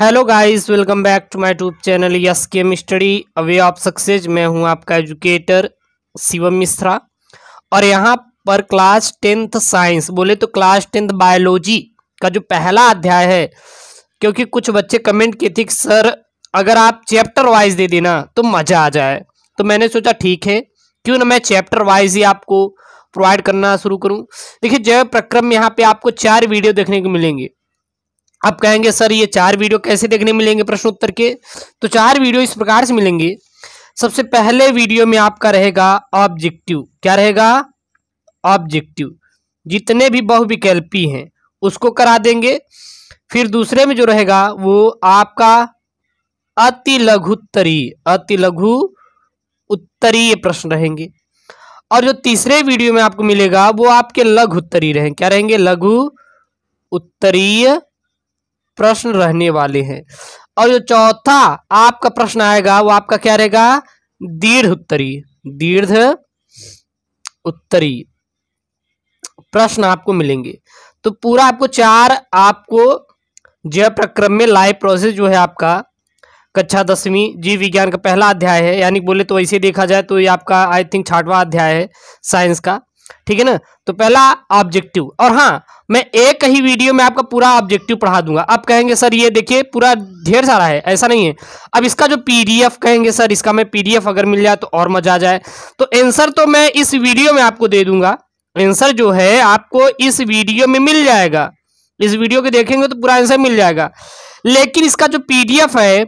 hello guys welcome back to my tube channel yes chem study away of success मैं हूं आपका educator Shivam Mishra और यहां पर क्लास टेंथ साइंस बोले तो क्लास टेंथ बायोलॉजी का जो पहला अध्याय है क्योंकि कुछ बच्चे कमेंट किए थे कि सर अगर आप चैप्टर वाइज दे देना तो मज़ा आ जाए तो मैंने सोचा ठीक है क्यों ना मैं चैप्टर वाइज ही आपको प्रोवाइड करना शुरू करूँ देखिए जय प्रक्रम यहाँ पर आपको चार वीडियो देखने को मिलेंगे आप कहेंगे सर ये चार वीडियो कैसे देखने मिलेंगे प्रश्नोत्तर के तो चार वीडियो इस प्रकार से मिलेंगे सबसे पहले वीडियो में आपका रहेगा ऑब्जेक्टिव क्या रहेगा ऑब्जेक्टिव जितने भी बहुविकल्पी हैं उसको करा देंगे फिर दूसरे में जो रहेगा वो आपका अति लघुत्तरीय अति लघु उत्तरीय प्रश्न रहेंगे और जो तीसरे वीडियो में आपको मिलेगा वो आपके लघु उत्तरी रहेंगे क्या रहेंगे लघु उत्तरीय प्रश्न रहने वाले हैं और जो चौथा आपका प्रश्न आएगा वो आपका क्या रहेगा दीर्घ उत्तरी दीर्घ उत्तरी प्रश्न आपको मिलेंगे तो पूरा आपको चार आपको जय प्रक्रम में लाइव प्रोसेस जो है आपका कक्षा दसवीं जीव विज्ञान का पहला अध्याय है यानी बोले तो ऐसे देखा जाए तो ये आपका आई थिंक छाठवा अध्याय है साइंस का ठीक है ना तो पहला ऑब्जेक्टिव और हाँ मैं एक ही वीडियो में आपका पूरा ऑब्जेक्टिव पढ़ा दूंगा आप कहेंगे सर ये देखिए पूरा ढेर सारा है ऐसा नहीं है अब इसका जो पीडीएफ कहेंगे सर इसका मैं पीडीएफ अगर मिल जाए तो और मजा आ जाए तो आंसर तो मैं इस वीडियो में आपको दे दूंगा आंसर जो है आपको इस वीडियो में मिल जाएगा इस वीडियो के देखेंगे तो पूरा आंसर मिल जाएगा लेकिन इसका जो पीडीएफ है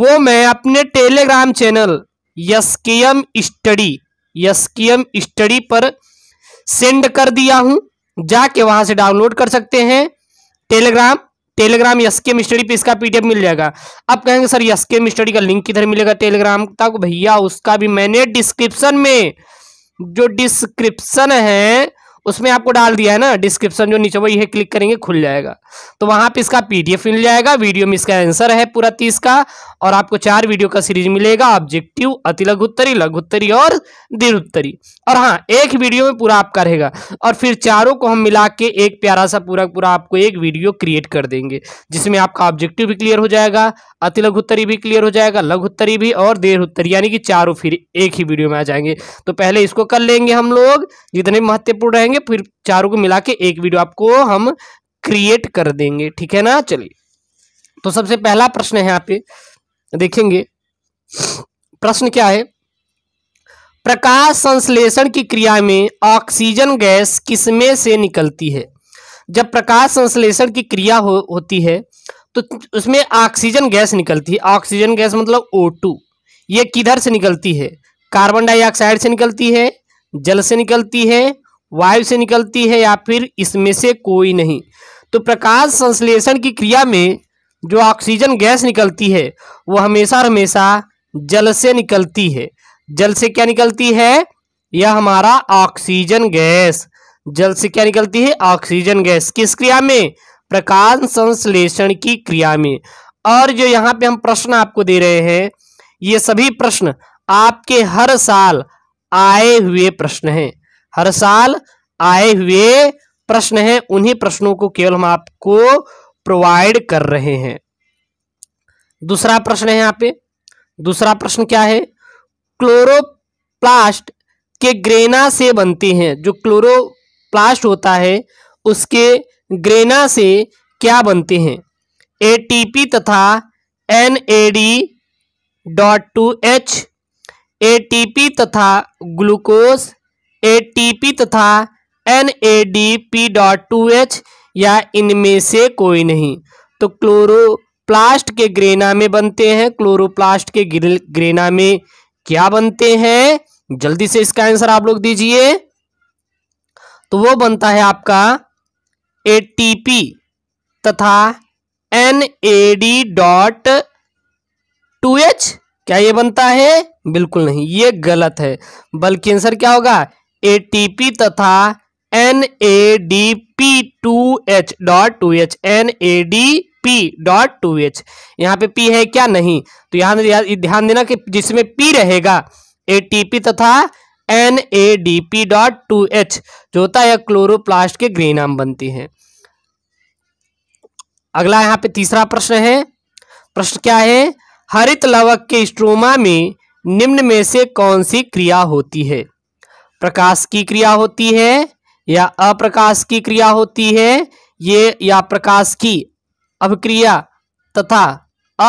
वो मैं अपने Telegram channel yeschem study yeschem study पर सेंड कर दिया हूं जाके वहां से डाउनलोड कर सकते हैं टेलीग्राम टेलीग्राम यसके मिस्टडी पे इसका पीडीएफ मिल जाएगा अब कहेंगे सर यस्केम मिस्टडी का लिंक किधर मिलेगा टेलीग्राम तक तो भैया उसका भी मैंने डिस्क्रिप्शन में जो डिस्क्रिप्शन है उसमें आपको डाल दिया है ना डिस्क्रिप्शन जो नीचे वही है क्लिक करेंगे खुल जाएगा तो वहाँ पे इसका पीडीएफ मिल जाएगा वीडियो में इसका आंसर है पूरा तीस का और आपको चार वीडियो का सीरीज मिलेगा ऑब्जेक्टिव अति लघुत्तरी लघुत्तरी और उत्तरी और हाँ एक वीडियो में पूरा आपका रहेगा और फिर चारों को हम मिला के एक प्यारा सा पूरा पूरा आपको एक वीडियो क्रिएट कर देंगे जिसमें आपका ऑब्जेक्टिव भी क्लियर हो जाएगा अति लघुत्तरी भी क्लियर हो जाएगा लघु उत्तरी भी और उत्तरी यानी कि चारों फिर एक ही वीडियो में आ जाएंगे तो पहले इसको कर लेंगे हम लोग जितने महत्वपूर्ण रहेंगे करेंगे फिर चारों को मिला के एक वीडियो आपको हम क्रिएट कर देंगे ठीक है ना चलिए तो सबसे पहला प्रश्न है यहाँ पे देखेंगे प्रश्न क्या है प्रकाश संश्लेषण की क्रिया में ऑक्सीजन गैस किसमें से निकलती है जब प्रकाश संश्लेषण की क्रिया हो, होती है तो उसमें ऑक्सीजन गैस निकलती है ऑक्सीजन गैस मतलब O2 ये किधर से निकलती है कार्बन डाइऑक्साइड से निकलती है जल से निकलती है वायु से निकलती है या फिर इसमें से कोई नहीं तो प्रकाश संश्लेषण की क्रिया में जो ऑक्सीजन गैस निकलती है वो हमेशा हमेशा जल से निकलती है जल से क्या निकलती है यह हमारा ऑक्सीजन गैस जल से क्या निकलती है ऑक्सीजन गैस किस क्रिया में प्रकाश संश्लेषण की क्रिया में और जो यहाँ पे हम प्रश्न आपको दे रहे हैं ये सभी प्रश्न आपके हर साल आए हुए प्रश्न हैं हर साल आए हुए प्रश्न हैं उन्हीं प्रश्नों को केवल हम आपको प्रोवाइड कर रहे हैं दूसरा प्रश्न है यहाँ पे दूसरा प्रश्न क्या है क्लोरोप्लास्ट के ग्रेना से बनते हैं जो क्लोरोप्लास्ट होता है उसके ग्रेना से क्या बनते हैं एटीपी तथा NAD dot two H ATP तथा ग्लूकोज एटीपी तथा एनएडीपी डॉट टू एच या इनमें से कोई नहीं तो क्लोरोप्लास्ट के ग्रेना में बनते हैं क्लोरोप्लास्ट के ग्रेना में क्या बनते हैं जल्दी से इसका आंसर आप लोग दीजिए तो वो बनता है आपका एटीपी तथा एनएडी डॉट टू एच क्या ये बनता है बिल्कुल नहीं ये गलत है बल्कि आंसर क्या होगा एटीपी तथा N A D P two H dot two H N A D P dot two H यहाँ पे पी है क्या नहीं तो यहाँ ध्यान देना कि जिसमें पी रहेगा पी तथा N A D P dot two H जो होता है क्लोरोप्लास्ट के ग्रीन आम बनती है अगला यहाँ पे तीसरा प्रश्न है प्रश्न क्या है हरित लवक के स्ट्रोमा में निम्न में से कौन सी क्रिया होती है प्रकाश की क्रिया होती है या अप्रकाश की क्रिया होती है ये या प्रकाश की अभिक्रिया तथा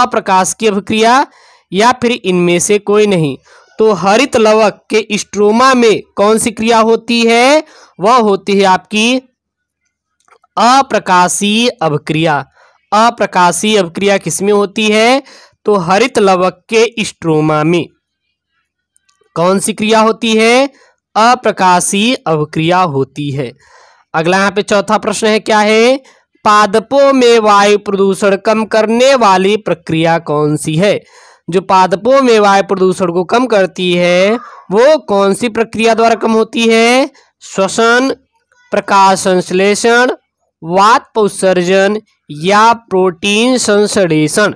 अप्रकाश की अभिक्रिया या फिर इनमें से कोई नहीं तो हरित लवक के स्ट्रोमा में कौन सी क्रिया होती है वह होती है आपकी अप्रकाशीय अभिक्रिया अप्रकाशीय अभिक्रिया किसमें होती है तो हरित लवक के स्ट्रोमा में कौन सी क्रिया होती है अप्रकाशी अवक्रिया होती है अगला यहाँ पे चौथा प्रश्न है क्या है पादपों में वायु प्रदूषण कम करने वाली प्रक्रिया कौन सी है जो पादपों में वायु प्रदूषण को कम करती है वो कौन सी प्रक्रिया द्वारा कम होती है श्वसन प्रकाश संश्लेषण वात उत्सर्जन या प्रोटीन संश्लेषण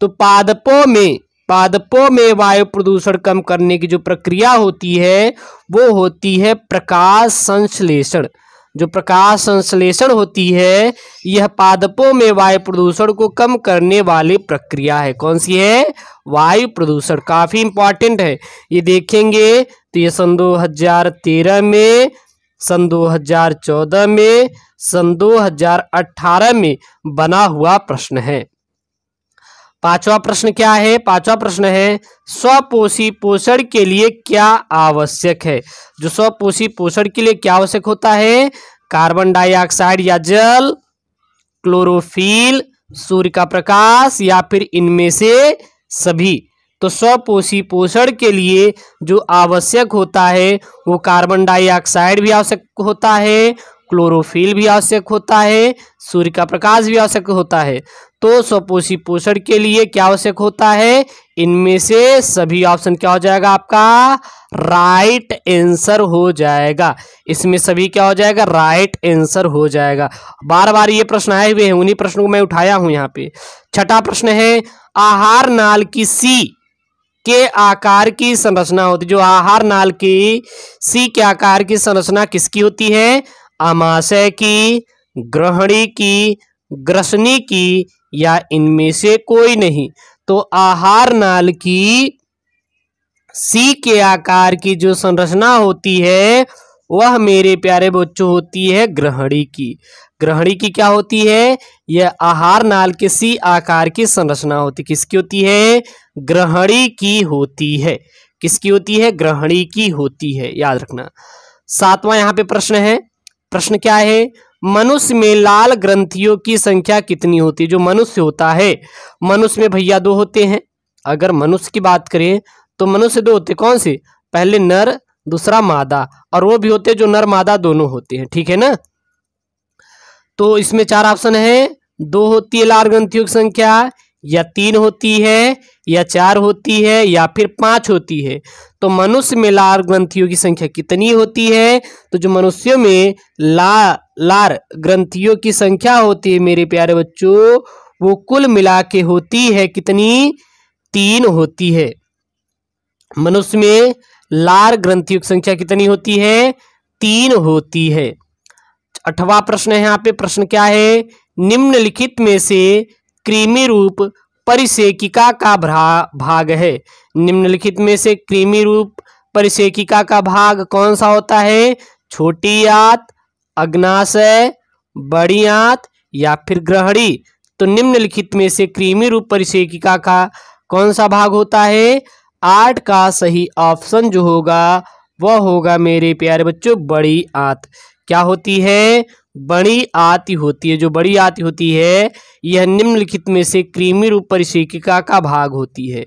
तो पादपों में पादपों में वायु प्रदूषण कम करने की जो प्रक्रिया होती है वो होती है प्रकाश संश्लेषण जो प्रकाश संश्लेषण होती है यह पादपों में वायु प्रदूषण को कम करने वाली प्रक्रिया है कौन सी है वायु प्रदूषण काफ़ी इंपॉर्टेंट है ये देखेंगे तो ये सन 2013 में सन 2014 में सन 2018 में बना हुआ प्रश्न है पांचवा प्रश्न क्या है पांचवा प्रश्न है स्वपोषी पोषण के लिए क्या आवश्यक है जो स्वपोषी पोषण के लिए क्या आवश्यक होता है कार्बन डाइऑक्साइड या जल क्लोरोफिल सूर्य का प्रकाश या फिर इनमें से सभी तो स्वपोषी पोषण के लिए जो आवश्यक होता है वो कार्बन डाइऑक्साइड भी आवश्यक होता है क्लोरोफिल भी आवश्यक होता है सूर्य का प्रकाश भी आवश्यक होता है तो स्वपोषी पोषण के लिए क्या आवश्यक होता है इनमें से सभी ऑप्शन क्या हो जाएगा आपका राइट आंसर हो जाएगा इसमें सभी क्या हो जाएगा राइट आंसर हो जाएगा बार बार ये प्रश्न आए हुए हैं उन्हीं प्रश्नों को मैं उठाया हूं यहाँ पे छठा प्रश्न है आहार नाल की सी के आकार की संरचना होती जो आहार नाल की सी के आकार की संरचना किसकी होती है अमाशय की ग्रहणी की ग्रसनी की या इनमें से कोई नहीं तो आहार नाल की सी के आकार की जो संरचना होती है वह मेरे प्यारे बच्चों होती है ग्रहणी की ग्रहणी की क्या होती है यह आहार नाल के सी आकार की संरचना होती किसकी होती है ग्रहणी की होती है किसकी होती है ग्रहणी की होती है याद रखना सातवां यहाँ पे प्रश्न है प्रश्न क्या है मनुष्य में लाल ग्रंथियों की संख्या कितनी होती है जो मनुष्य होता है मनुष्य में भैया दो होते हैं अगर मनुष्य की बात करें तो मनुष्य दो होते कौन से पहले नर दूसरा मादा और वो भी होते जो नर मादा दोनों होते हैं ठीक है ना तो इसमें चार ऑप्शन है दो होती है लाल ग्रंथियों की संख्या या तीन होती है या चार होती है या फिर पांच होती है तो मनुष्य में लार ग्रंथियों की संख्या कितनी होती है तो जो मनुष्यों में ला लार ग्रंथियों की संख्या होती है मेरे प्यारे बच्चों वो कुल मिला के होती है कितनी तीन होती है मनुष्य में लार ग्रंथियों की संख्या कितनी होती है तीन होती है अठवा प्रश्न है यहाँ पे प्रश्न क्या है निम्नलिखित में से कृमि रूप परिसेकिका का भाग है निम्नलिखित में से कृमि रूप परिसेकिका का भाग कौन सा होता है छोटी आत अग्नाशय बड़ी आत या फिर ग्रहणी तो निम्नलिखित में से कृमि रूप परिसेकिका का कौन सा भाग होता है आठ का सही ऑप्शन जो होगा वह होगा मेरे प्यारे बच्चों बड़ी आत क्या होती है बड़ी आती होती है जो बड़ी आती होती है यह निम्नलिखित में से कृमि रूप परिशिका का भाग होती है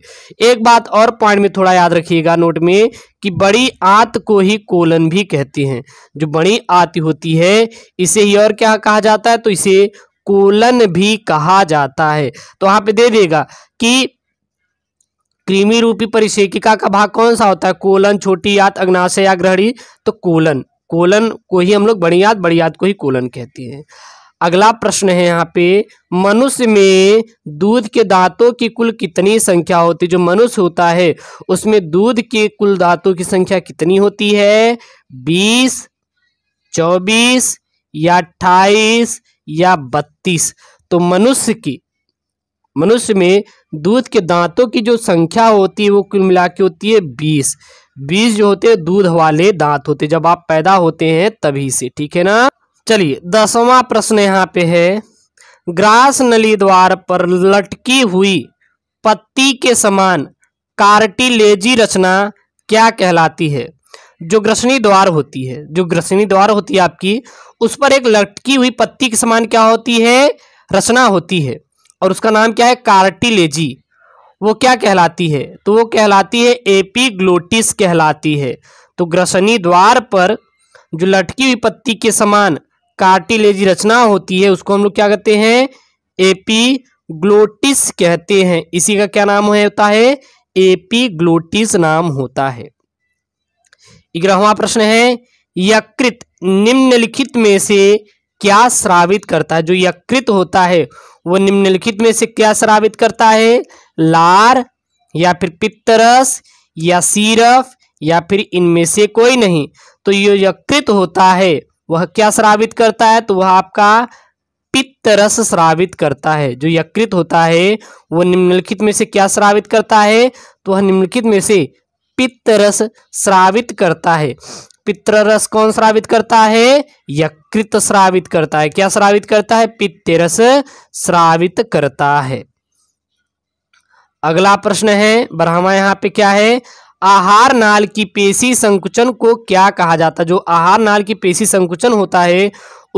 एक बात और पॉइंट में थोड़ा याद रखिएगा नोट में कि बड़ी आंत को ही कोलन भी कहते हैं जो बड़ी आती होती है इसे ही और क्या कहा जाता है तो इसे कोलन भी कहा जाता है तो वहां पे दे देगा कि कृमि रूपी परिशेकिका का भाग कौन सा होता है कोलन छोटी आत अग्नाशय या ग्रहणी तो कोलन कोलन को ही हम लोग बड़ियात बड़ियात को ही कोलन कहते हैं अगला प्रश्न है यहाँ पे मनुष्य में दूध के दांतों की कुल कितनी संख्या होती है जो मनुष्य होता है उसमें दूध के कुल दांतों की संख्या कितनी होती है बीस चौबीस या अट्ठाईस या बत्तीस तो मनुष्य की मनुष्य में दूध के दांतों की जो संख्या होती है वो कुल मिला के होती है बीस बीज जो होते हैं दूध वाले दांत होते जब आप पैदा होते हैं तभी से ठीक है ना चलिए दसवां प्रश्न यहाँ पे है ग्रास नली द्वार पर लटकी हुई पत्ती के समान कार्टिलेजी रचना क्या कहलाती है जो ग्रसनी द्वार होती है जो ग्रसनी द्वार होती है आपकी उस पर एक लटकी हुई पत्ती के समान क्या होती है रचना होती है और उसका नाम क्या है कार्टिलेजी वो क्या कहलाती है तो वो कहलाती है एपीग्लोटिस कहलाती है तो ग्रसनी द्वार पर जो लटकी हुई पत्ती के समान कार्टिलेजी रचना होती है उसको हम लोग क्या कहते हैं एपीग्लोटिस कहते हैं इसी का क्या नाम होता है एपीग्लोटिस नाम होता है ग्रहवा प्रश्न है यकृत निम्नलिखित में से क्या श्रावित करता है जो यकृत होता है वो निम्नलिखित में से क्या श्रावित करता है लार या फिर पित्तरस या सीरफ या फिर इनमें से कोई नहीं तो ये यकृत होता है वह क्या श्रावित करता है तो वह आपका पित्तरस श्रावित करता है जो यकृत होता है वह निम्नलिखित में से क्या श्रावित करता है तो वह निम्नलिखित में से पित्तरस श्रावित करता है पित्तरस कौन श्रावित करता है यकृत श्रावित करता है क्या श्रावित करता है पित्तरस श्रावित करता है अगला प्रश्न है बढ़ावा यहाँ पे क्या है आहार नाल की पेशी संकुचन को क्या कहा जाता है जो आहार नाल की पेशी संकुचन होता है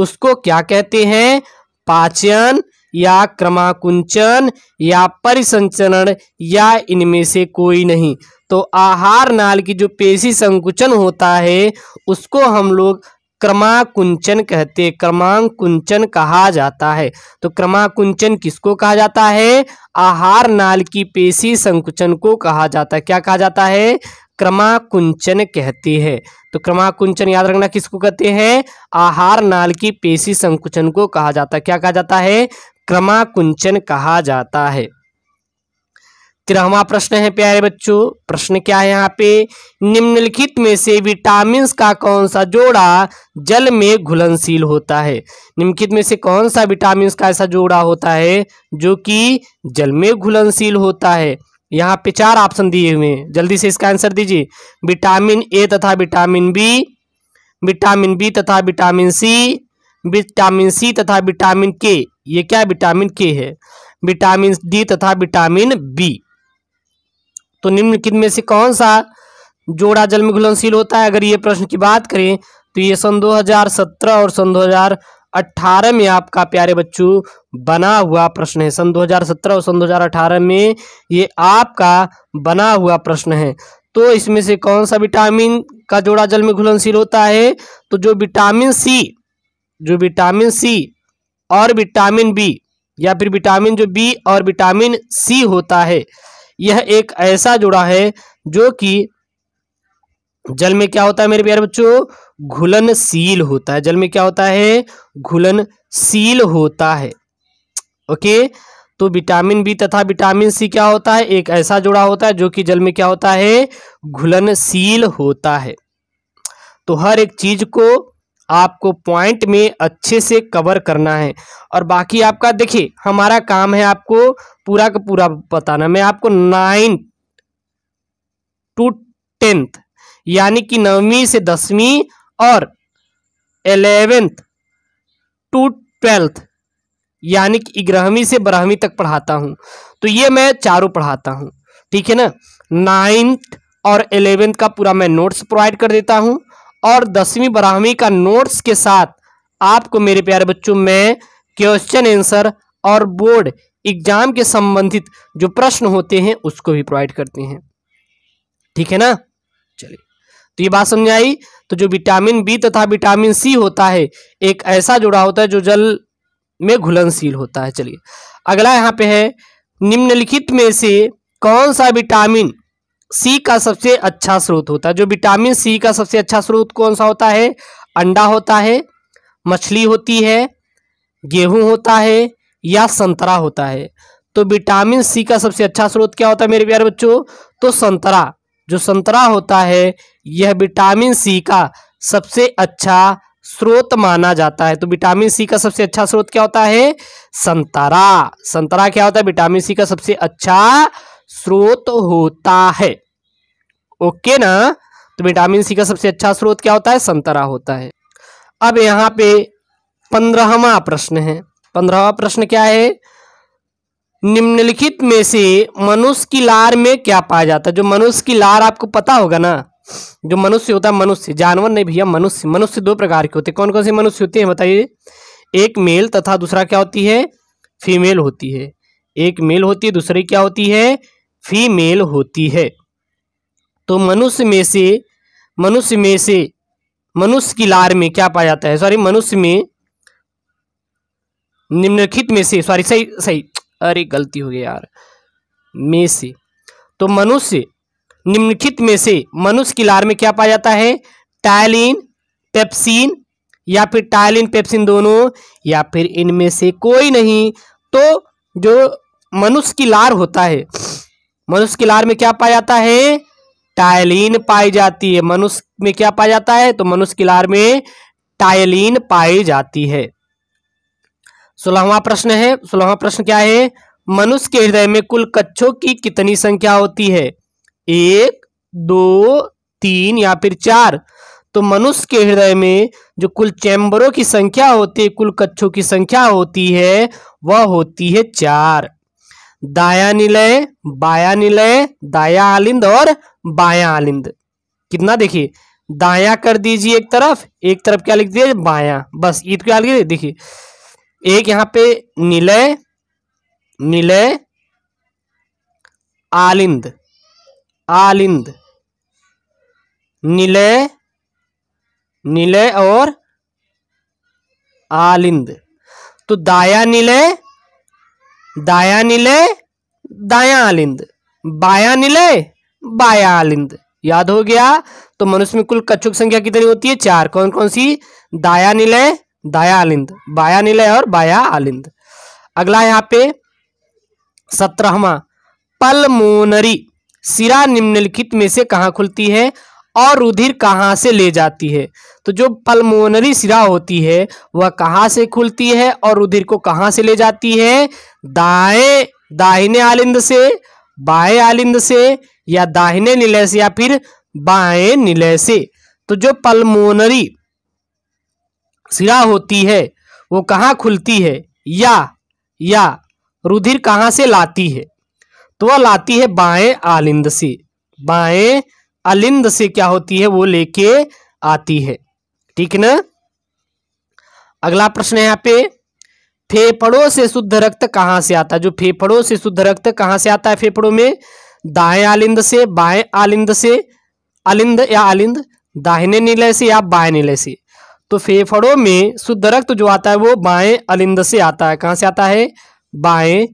उसको क्या कहते हैं पाचन या क्रमाकुंचन या परिसंचरण या इनमें से कोई नहीं तो आहार नाल की जो पेशी संकुचन होता है उसको हम लोग क्रमाकुंचन कहते क्रमांकुंचन कहा जाता है तो क्रमाकुंचन किसको कहा जाता है आहार नाल की पेशी संकुचन को कहा जाता है क्या कहा जाता है क्रमाकुंचन कहते हैं तो क्रमाकुंचन याद रखना किसको कहते हैं आहार नाल की पेशी संकुचन को कहा जाता है क्या कहा जाता है क्रमाकुंचन कहा जाता है तिरवा प्रश्न है प्यारे बच्चों प्रश्न क्या है यहाँ पे निम्नलिखित में से विटामिन का कौन सा जोड़ा जल में घुलनशील होता है निम्नलिखित में से कौन सा विटामिन का ऐसा जोड़ा होता है जो कि जल में घुलनशील होता है यहाँ पे चार ऑप्शन दिए हुए हैं जल्दी से इसका आंसर दीजिए विटामिन ए तथा विटामिन बी विटामिन बी तथा विटामिन सी विटामिन सी तथा विटामिन के ये क्या विटामिन के है विटामिन डी तथा विटामिन बी तो निम्नलिखित में से कौन सा जोड़ा जल में घुलनशील होता है अगर ये प्रश्न की बात करें तो ये सन 2017 और सन 2018 में आपका प्यारे बच्चों बना हुआ प्रश्न है सन 2017 और सन 2018 में ये आपका बना हुआ प्रश्न है तो इसमें से कौन सा विटामिन का जोड़ा जल में घुलनशील होता है तो जो विटामिन सी जो विटामिन सी और विटामिन बी या फिर विटामिन जो बी और विटामिन सी होता है यह एक ऐसा जुड़ा है जो कि जल में क्या होता है मेरे प्यारे बच्चों घुलनशील होता है जल में क्या होता है घुलनशील होता है ओके तो विटामिन बी तथा विटामिन सी क्या होता है एक ऐसा जुड़ा होता है जो कि जल में क्या होता है घुलनशील होता है तो हर एक चीज को आपको पॉइंट में अच्छे से कवर करना है और बाकी आपका देखिए हमारा काम है आपको पूरा का पूरा बताना मैं आपको नाइन टू टेंथ यानी कि नवीं से दसवीं और एलेवेंथ टू ट्वेल्थ यानी कि ग्रहवीं से बारहवीं तक पढ़ाता हूँ तो ये मैं चारों पढ़ाता हूँ ठीक है ना नाइन्थ और एलेवेंथ का पूरा मैं नोट्स प्रोवाइड कर देता हूँ और दसवीं बारहवीं का नोट्स के साथ आपको मेरे प्यारे बच्चों में क्वेश्चन आंसर और बोर्ड एग्जाम के संबंधित जो प्रश्न होते हैं उसको भी प्रोवाइड करते हैं ठीक है ना चलिए तो ये बात समझ आई तो जो विटामिन बी तथा विटामिन सी होता है एक ऐसा जुड़ा होता है जो जल में घुलनशील होता है चलिए अगला यहाँ पे है निम्नलिखित में से कौन सा विटामिन सी का सबसे अच्छा स्रोत होता है जो विटामिन सी का सबसे अच्छा स्रोत कौन सा होता है अंडा होता है मछली होती है गेहूं होता है या संतरा होता है तो विटामिन सी का सबसे अच्छा स्रोत क्या होता है मेरे प्यारे बच्चों तो संतरा जो संतरा होता है यह विटामिन सी का सबसे अच्छा स्रोत माना जाता है तो विटामिन सी का सबसे अच्छा स्रोत क्या होता है संतरा संतरा क्या होता है विटामिन सी का सबसे अच्छा स्रोत होता है ओके ना तो विटामिन सी का सबसे अच्छा स्रोत क्या होता है संतरा होता है अब यहाँ पे पंद्रहवा प्रश्न है पंद्रहवा प्रश्न क्या है निम्नलिखित में से मनुष्य की लार में क्या पाया जाता है जो मनुष्य की लार आपको पता होगा ना जो मनुष्य होता है मनुष्य जानवर नहीं भैया मनुष्य मनुष्य दो प्रकार के होते हैं कौन कौन से मनुष्य होते हैं बताइए एक मेल तथा दूसरा क्या होती है फीमेल होती है एक मेल होती है दूसरी क्या होती है फीमेल होती है तो मनुष्य में से मनुष्य में से मनुष्य की लार में क्या पाया जाता है सॉरी मनुष्य में निम्नलिखित में से सॉरी सही सही अरे गलती हो गई यार में से तो मनुष्य निम्नलिखित में से मनुष्य की लार में क्या पाया जाता है टाइलिन पेप्सिन या फिर टाइलिन पेप्सिन दोनों या फिर इनमें से कोई नहीं तो जो मनुष्य की लार होता है मनुष्य की लार में क्या पाया जाता है टायलिन पाई जाती है मनुष्य में क्या पाया जाता है तो मनुष्य की लार में टायलिन पाई जाती है सोलहवा प्रश्न है सोलहवा प्रश्न क्या है मनुष्य के हृदय में कुल कच्छों की कितनी संख्या होती है एक दो तीन या फिर चार तो मनुष्य के हृदय में जो कुल चैम्बरों की संख्या होती है कुल कच्छों की संख्या होती है वह होती है चार दाया निलय बाया निलय दाया आलिंद और बाया आलिंद कितना देखिए दाया कर दीजिए एक तरफ एक तरफ क्या लिख दिया बाया बस ईद क्या लिख देखिए एक यहां पे निलय निलय आलिंद आलिंद निलय निलय और आलिंद तो दाया निलय दाया निलय दाया आलिंद बाया निलय बाया आलिंद याद हो गया तो मनुष्य में कुल कच्छुक संख्या कितनी होती है चार कौन कौन सी दाया निलय दाया आलिंद बाया निलय और बाया आलिंद अगला यहाँ पे सत्रहवा पलमोनरी सिरा निम्नलिखित में से कहा खुलती है और रुधिर कहाँ से ले जाती है तो जो पल्मोनरी सिरा होती है वह कहाँ से खुलती है और रुधिर को कहाँ से ले जाती है दाएं दाहिने आलिंद से बाएं आलिंद से या दाहिने नीले से या फिर बाएं नीले से तो जो पल्मोनरी सिरा होती है वो कहाँ खुलती है या या रुधिर कहाँ से लाती है तो वह लाती है बाएं आलिंद से बाएं अलिंद से क्या होती है वो लेके आती है ठीक है ना अगला प्रश्न है यहाँ पे फेफड़ों से शुद्ध रक्त कहां से आता है जो फेफड़ों से शुद्ध रक्त कहां से आता है फेफड़ों में दाएं आलिंद से बाएं आलिंद से अलिंद या आलिंद दाहिने नीले से या बाएं नीले से तो फेफड़ों में शुद्ध रक्त जो आता है वो बाएं अलिंद से आता है कहां से आता है बाएं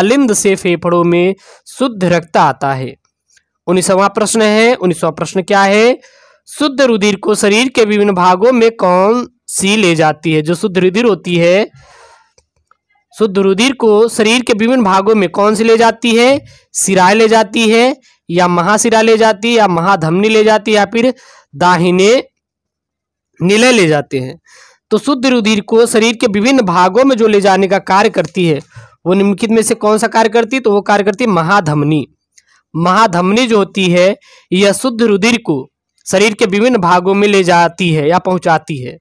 अलिंद से फेफड़ों में शुद्ध रक्त आता है उन्नीसवा प्रश्न है उन्नीसवा प्रश्न क्या है शुद्ध रुधिर को शरीर के विभिन्न भागों में कौन सी ले जाती है जो शुद्ध रुधिर होती है शुद्ध रुधिर को शरीर के विभिन्न भागों में कौन सी ले जाती है सिराय ले जाती है या महासिरा ले जाती है या महाधमनी ले जाती है या फिर दाहिने निलय ले जाते हैं तो शुद्ध रुधिर को शरीर के विभिन्न भागों में जो ले जाने का कार्य करती है वो निम्नलिखित में से कौन सा कार्य करती है तो वो कार्य करती है महाधमनी महाधमनी जो होती है यह शुद्ध रुधिर को शरीर के विभिन्न भागों में ले जाती है या पहुंचाती है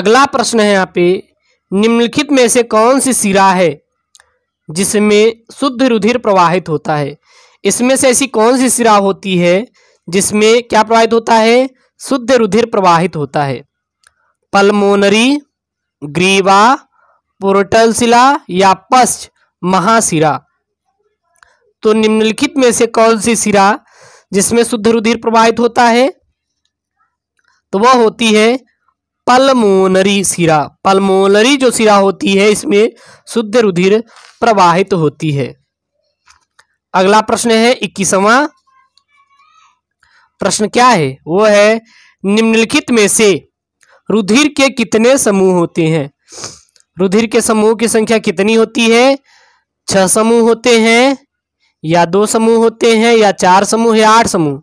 अगला प्रश्न है यहाँ पे निम्नलिखित में से कौन सी सिरा है जिसमें शुद्ध रुधिर प्रवाहित होता है इसमें से ऐसी कौन सी सिरा होती है जिसमें क्या प्रवाहित होता है शुद्ध रुधिर प्रवाहित होता है पल्मोनरी ग्रीवा पोर्टल शिला या पश्च महाशिरा तो निम्नलिखित में से कौन सी सिरा जिसमें शुद्ध रुधिर प्रवाहित होता है तो वह होती है पल्मोनरी सिरा पल्मोनरी जो सिरा होती है इसमें शुद्ध रुधिर प्रवाहित होती है अगला प्रश्न है इक्कीसवा प्रश्न क्या है वो है निम्नलिखित में से रुधिर के कितने समूह होते हैं रुधिर के समूह की संख्या कितनी होती है छह समूह होते हैं या दो समूह होते हैं या चार समूह या आठ समूह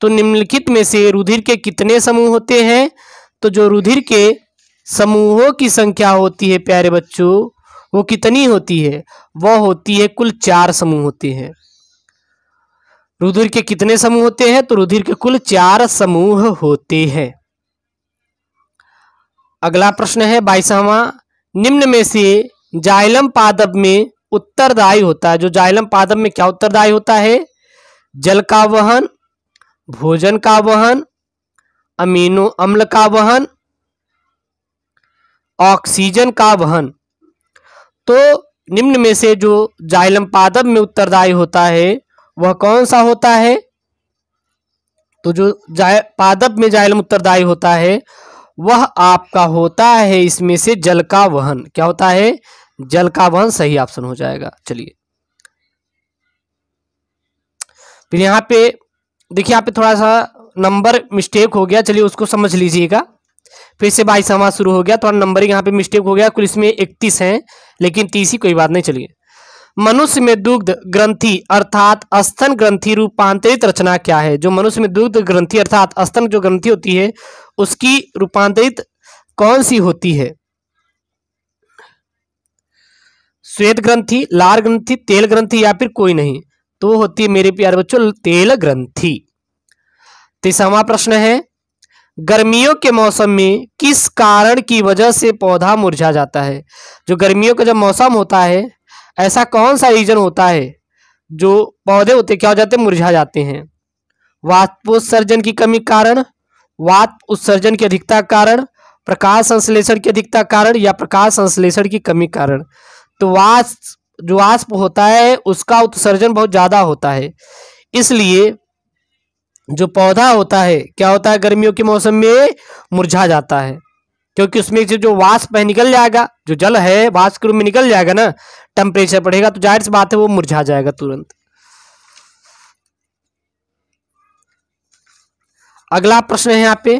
तो निम्नलिखित में से रुधिर के कितने समूह होते हैं तो जो रुधिर के समूहों की संख्या होती है प्यारे बच्चों वो कितनी होती है वह होती है कुल चार समूह होते हैं रुधिर के कितने समूह होते हैं तो रुधिर के कुल चार समूह होते हैं अगला प्रश्न है बाईसवा निम्न में से जाइलम पादब में उत्तरदायी होता है जो जाइलम पादम में क्या उत्तरदायी होता है जल का वहन भोजन का वहन अमीनो अम्ल का वहन ऑक्सीजन का वहन तो निम्न में से जो जाइलम पादम में उत्तरदायी होता है वह कौन सा होता है तो जो पादप में जाइलम उत्तरदायी होता है वह आपका होता है इसमें से जल का वहन क्या होता है जल का वहन सही ऑप्शन हो जाएगा चलिए फिर यहाँ पे देखिए यहाँ पे थोड़ा सा नंबर मिस्टेक हो गया चलिए उसको समझ लीजिएगा फिर से बाईस समाज शुरू हो गया थोड़ा नंबर यहाँ पे मिस्टेक हो गया कुल इसमें इकतीस हैं लेकिन तीस ही कोई बात नहीं चलिए मनुष्य में दुग्ध ग्रंथि अर्थात अस्तन ग्रंथि रूपांतरित रचना क्या है जो मनुष्य में दुग्ध ग्रंथि अर्थात अस्तन जो ग्रंथि होती है उसकी रूपांतरित कौन सी होती है श्वेत ग्रंथि लाल ग्रंथि तेल ग्रंथि या फिर कोई नहीं तो होती है मेरे प्यारे बच्चों तेल ग्रंथि तीसवा प्रश्न है गर्मियों के मौसम में किस कारण की वजह से पौधा मुरझा जाता है जो गर्मियों का जब मौसम होता है ऐसा कौन सा रीजन होता है जो पौधे होते क्या हो जाते हैं मुरझा जाते हैं वाष्पोत्सर्जन की कमी कारण वाष्प उत्सर्जन की अधिकता कारण प्रकाश संश्लेषण की अधिकता कारण या प्रकाश संश्लेषण की कमी कारण तो वास्प जो वाष्प होता है उसका उत्सर्जन बहुत ज़्यादा होता है इसलिए जो पौधा होता है क्या होता है गर्मियों के मौसम में मुरझा जाता है क्योंकि उसमें जो वाष्प है निकल जाएगा जो जल है वाष्प के रूप में निकल जाएगा ना टेम्परेचर बढ़ेगा तो जाहिर सी बात है वो मुरझा जाएगा तुरंत अगला प्रश्न है यहाँ पे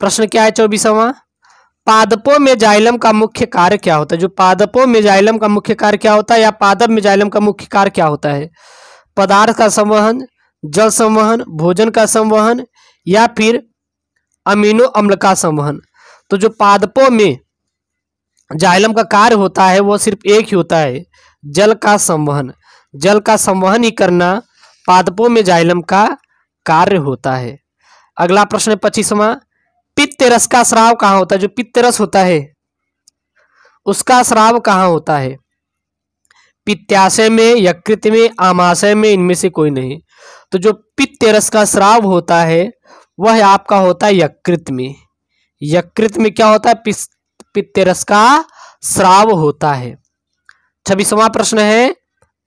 प्रश्न क्या है चौबीसवा पादपों में जाइलम का मुख्य कार्य क्या होता है जो पादपों में जाइलम का मुख्य कार्य क्या होता है या पादप में जाइलम का मुख्य कार्य क्या होता है पदार्थ का संवहन जल संवहन भोजन का संवहन या फिर अमीनो अम्ल का संवहन तो जो पादपों में जाइलम का कार्य होता है वो सिर्फ एक ही होता है जल का संवहन जल का संवहन ही करना पादपों में जाइलम का कार्य होता है अगला प्रश्न है पच्चीसवा पित्त रस का श्राव कहां होता है जो पित्त रस होता है उसका श्राव कहां होता है पित्याशय में यकृत में आमाशय में इनमें से कोई नहीं तो जो पित्त रस का श्राव होता है वह आपका होता है यकृत में यकृत में क्या होता है पित्त रस का श्राव होता है छब्बीसवा प्रश्न है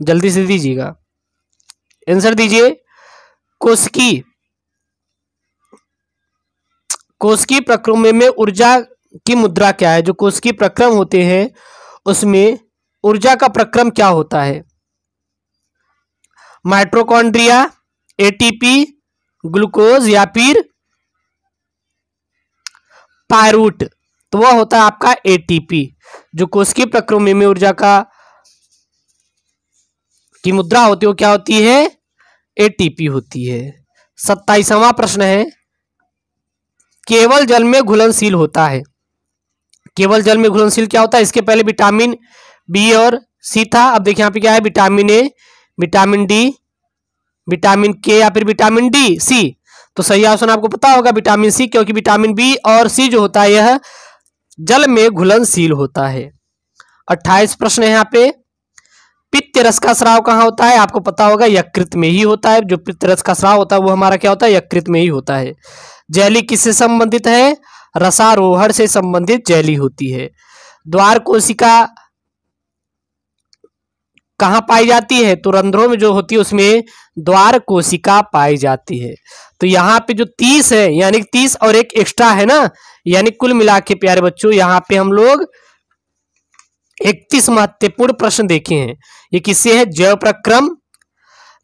जल्दी से दीजिएगा आंसर दीजिए कोशिकी कोशकीय प्रक्रम में ऊर्जा की मुद्रा क्या है जो कोशकीय प्रक्रम होते हैं उसमें ऊर्जा का प्रक्रम क्या होता है माइट्रोकॉन्ड्रिया एटीपी ग्लूकोज या फिर पायरूट तो वह होता है आपका एटीपी जो कोशकीय प्रक्रम में ऊर्जा का की मुद्रा होती है वो क्या होती है एटीपी होती है सत्ताईसवा प्रश्न है केवल जल में घुलनशील होता है केवल जल में घुलनशील क्या होता है इसके पहले विटामिन बी और सी था अब देखिए यहाँ पे क्या है vitamin A vitamin D vitamin K या फिर विटामिन डी सी तो सही ऑप्शन आपको पता होगा विटामिन सी क्योंकि विटामिन बी और सी जो होता है यह जल में घुलनशील होता है अट्ठाईस प्रश्न है यहाँ पे पित्त रस का स्राव कहाँ होता है आपको पता होगा यकृत में ही होता है जो पित्त रस का स्राव होता है वो हमारा क्या होता है यकृत में ही होता है जैली किससे संबंधित है रसारोहण से संबंधित जैली होती है द्वार कोशिका कहाँ पाई जाती है तो रंध्रों में जो होती है उसमें द्वार कोशिका पाई जाती है तो यहाँ पे जो तीस है यानी तीस और एक एक्स्ट्रा है ना यानी कुल मिला के प्यारे बच्चों यहाँ पे हम लोग इकतीस महत्वपूर्ण प्रश्न देखे हैं ये किससे है जैव प्रक्रम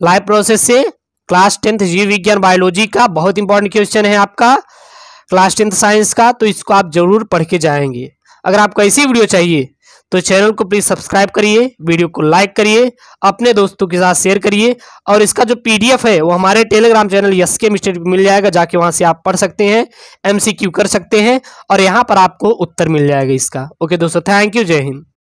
लाइव प्रोसेस से क्लास टेंथ जीव विज्ञान बायोलॉजी का बहुत इंपॉर्टेंट क्वेश्चन है आपका क्लास टेंथ साइंस का तो इसको आप जरूर पढ़ के जाएंगे अगर आपको ऐसी वीडियो चाहिए तो चैनल को प्लीज़ सब्सक्राइब करिए वीडियो को लाइक करिए अपने दोस्तों के साथ शेयर करिए और इसका जो पीडीएफ है वो हमारे टेलीग्राम चैनल यस के मिस्टेट मिल जाएगा जाके वहाँ से आप पढ़ सकते हैं एमसीक्यू कर सकते हैं और यहाँ पर आपको उत्तर मिल जाएगा इसका ओके दोस्तों थैंक यू जय हिंद